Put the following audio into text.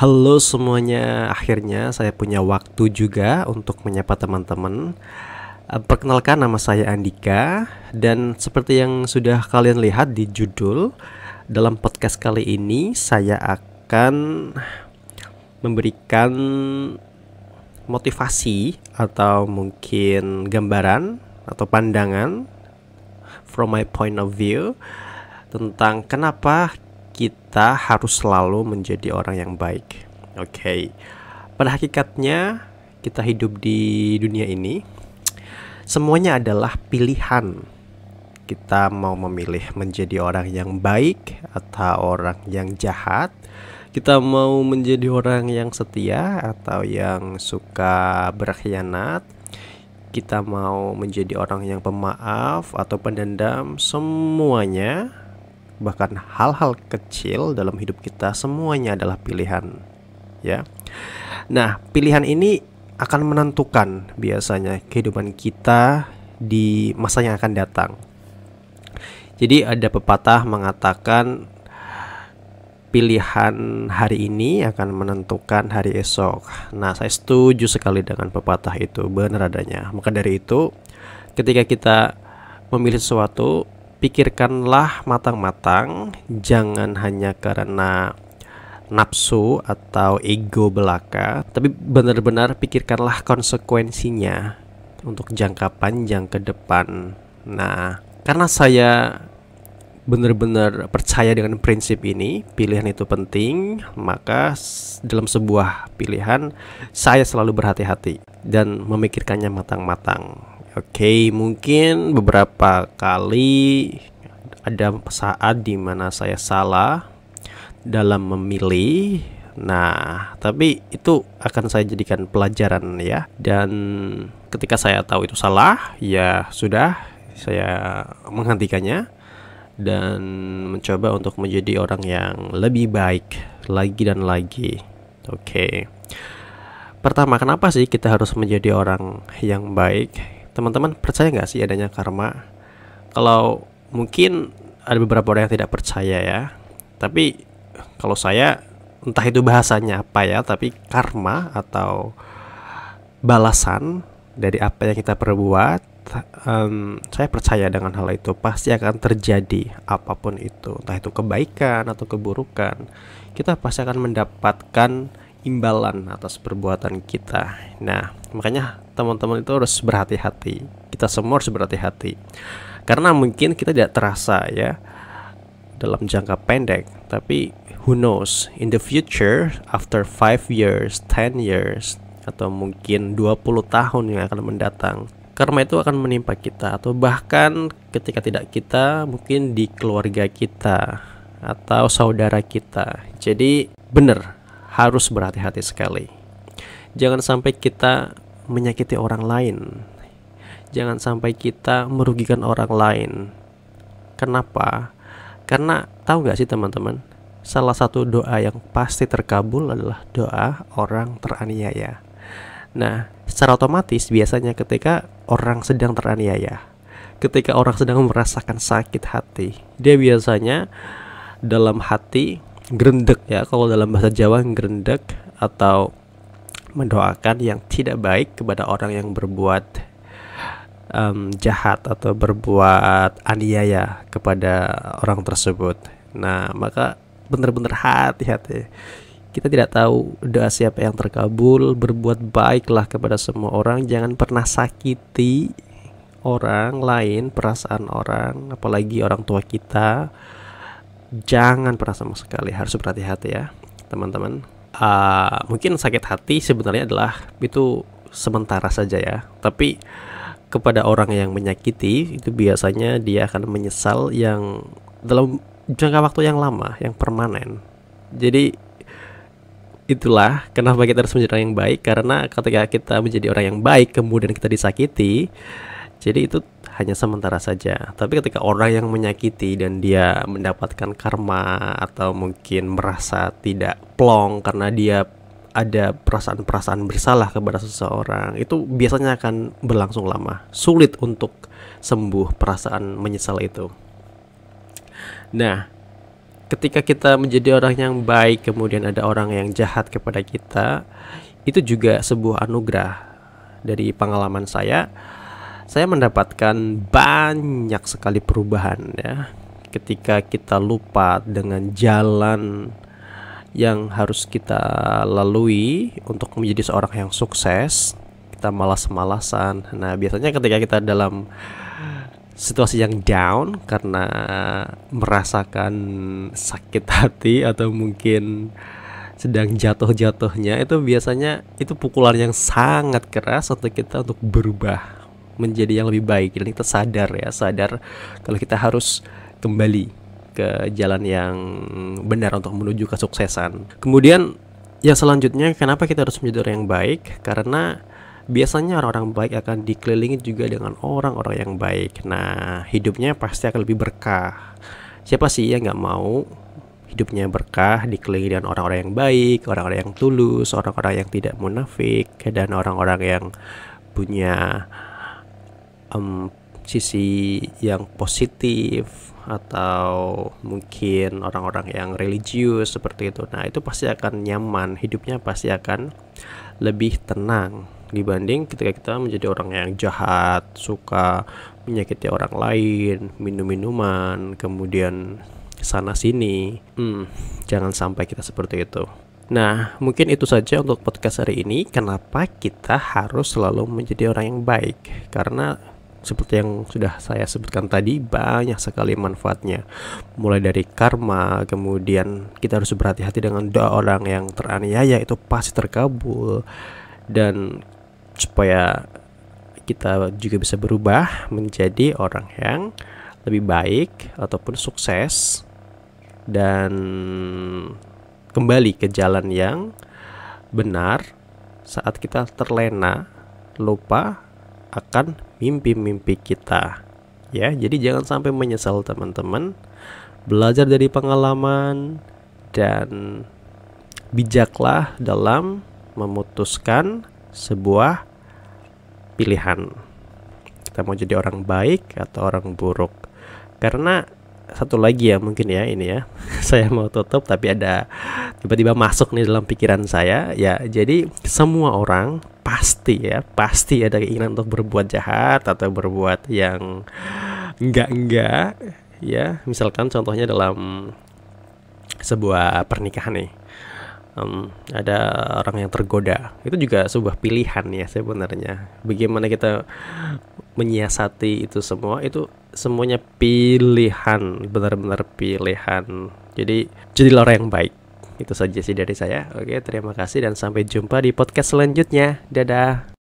Halo semuanya, akhirnya saya punya waktu juga untuk menyapa teman-teman. Eh, perkenalkan nama saya Andika dan seperti yang sudah kalian lihat di judul dalam podcast kali ini saya akan memberikan motivasi atau mungkin gambaran atau pandangan from my point of view tentang kenapa kita harus selalu menjadi orang yang baik. Oke. Okay. Pada hakikatnya kita hidup di dunia ini semuanya adalah pilihan. Kita mau memilih menjadi orang yang baik atau orang yang jahat. Kita mau menjadi orang yang setia atau yang suka berkhianat. Kita mau menjadi orang yang pemaaf atau pendendam. Semuanya bahkan hal-hal kecil dalam hidup kita semuanya adalah pilihan ya. Nah, pilihan ini akan menentukan biasanya kehidupan kita di masa yang akan datang. Jadi ada pepatah mengatakan pilihan hari ini akan menentukan hari esok. Nah, saya setuju sekali dengan pepatah itu, benar adanya. Maka dari itu, ketika kita memilih sesuatu, pikirkanlah matang-matang, jangan hanya karena nafsu atau ego belaka, tapi benar-benar pikirkanlah konsekuensinya untuk jangka panjang ke depan. Nah, karena saya benar-benar percaya dengan prinsip ini, pilihan itu penting, maka dalam sebuah pilihan saya selalu berhati-hati dan memikirkannya matang-matang. Oke, okay, mungkin beberapa kali ada saat di mana saya salah dalam memilih. Nah, tapi itu akan saya jadikan pelajaran ya. Dan ketika saya tahu itu salah, ya sudah saya menghentikannya dan mencoba untuk menjadi orang yang lebih baik lagi dan lagi. Oke. Okay. Pertama, kenapa sih kita harus menjadi orang yang baik? teman-teman percaya nggak sih adanya karma? Kalau mungkin ada beberapa orang yang tidak percaya ya, tapi kalau saya entah itu bahasanya apa ya, tapi karma atau balasan dari apa yang kita perbuat, um, saya percaya dengan hal itu pasti akan terjadi apapun itu, entah itu kebaikan atau keburukan, kita pasti akan mendapatkan imbalan atas perbuatan kita. Nah, makanya teman-teman itu harus berhati-hati. Kita semua harus berhati-hati. Karena mungkin kita tidak terasa ya dalam jangka pendek, tapi who knows in the future after 5 years, 10 years atau mungkin 20 tahun yang akan mendatang. Karma itu akan menimpa kita atau bahkan ketika tidak kita mungkin di keluarga kita atau saudara kita. Jadi benar harus berhati-hati sekali. Jangan sampai kita menyakiti orang lain. Jangan sampai kita merugikan orang lain. Kenapa? Karena tahu gak sih teman-teman, salah satu doa yang pasti terkabul adalah doa orang teraniaya. Nah, secara otomatis biasanya ketika orang sedang teraniaya, ketika orang sedang merasakan sakit hati, dia biasanya dalam hati grendek ya kalau dalam bahasa Jawa grendek atau mendoakan yang tidak baik kepada orang yang berbuat um, jahat atau berbuat aniaya kepada orang tersebut. Nah, maka benar-benar hati-hati. Kita tidak tahu doa siapa yang terkabul, berbuat baiklah kepada semua orang, jangan pernah sakiti orang lain, perasaan orang, apalagi orang tua kita jangan pernah sama sekali harus berhati-hati ya teman-teman uh, mungkin sakit hati sebenarnya adalah itu sementara saja ya tapi kepada orang yang menyakiti itu biasanya dia akan menyesal yang dalam jangka waktu yang lama yang permanen jadi itulah kenapa kita harus menjadi orang yang baik karena ketika kita menjadi orang yang baik kemudian kita disakiti jadi itu hanya sementara saja. Tapi ketika orang yang menyakiti dan dia mendapatkan karma atau mungkin merasa tidak plong karena dia ada perasaan-perasaan bersalah kepada seseorang, itu biasanya akan berlangsung lama. Sulit untuk sembuh perasaan menyesal itu. Nah, ketika kita menjadi orang yang baik, kemudian ada orang yang jahat kepada kita, itu juga sebuah anugerah dari pengalaman saya saya mendapatkan banyak sekali perubahan ya ketika kita lupa dengan jalan yang harus kita lalui untuk menjadi seorang yang sukses kita malas-malasan nah biasanya ketika kita dalam situasi yang down karena merasakan sakit hati atau mungkin sedang jatuh-jatuhnya itu biasanya itu pukulan yang sangat keras untuk kita untuk berubah menjadi yang lebih baik dan kita sadar ya sadar kalau kita harus kembali ke jalan yang benar untuk menuju kesuksesan kemudian yang selanjutnya kenapa kita harus menjadi orang yang baik karena biasanya orang-orang baik akan dikelilingi juga dengan orang-orang yang baik nah hidupnya pasti akan lebih berkah siapa sih yang nggak mau hidupnya berkah dikelilingi dengan orang-orang yang baik, orang-orang yang tulus, orang-orang yang tidak munafik, dan orang-orang yang punya um, sisi yang positif atau mungkin orang-orang yang religius seperti itu. Nah, itu pasti akan nyaman, hidupnya pasti akan lebih tenang dibanding ketika kita menjadi orang yang jahat, suka menyakiti orang lain, minum minuman, kemudian sana sini. Hmm, jangan sampai kita seperti itu. Nah, mungkin itu saja untuk podcast hari ini. Kenapa kita harus selalu menjadi orang yang baik? Karena seperti yang sudah saya sebutkan tadi banyak sekali manfaatnya mulai dari karma kemudian kita harus berhati-hati dengan doa orang yang teraniaya itu pasti terkabul dan supaya kita juga bisa berubah menjadi orang yang lebih baik ataupun sukses dan kembali ke jalan yang benar saat kita terlena lupa akan mimpi-mimpi kita. Ya, jadi jangan sampai menyesal teman-teman. Belajar dari pengalaman dan bijaklah dalam memutuskan sebuah pilihan. Kita mau jadi orang baik atau orang buruk. Karena satu lagi ya mungkin ya ini ya saya mau tutup tapi ada tiba-tiba masuk nih dalam pikiran saya ya jadi semua orang pasti ya pasti ada keinginan untuk berbuat jahat atau berbuat yang enggak-enggak ya misalkan contohnya dalam sebuah pernikahan nih um, ada orang yang tergoda itu juga sebuah pilihan ya sebenarnya bagaimana kita menyiasati itu semua itu semuanya pilihan, benar-benar pilihan. Jadi jadilah orang yang baik. Itu saja sih dari saya. Oke, terima kasih dan sampai jumpa di podcast selanjutnya. Dadah.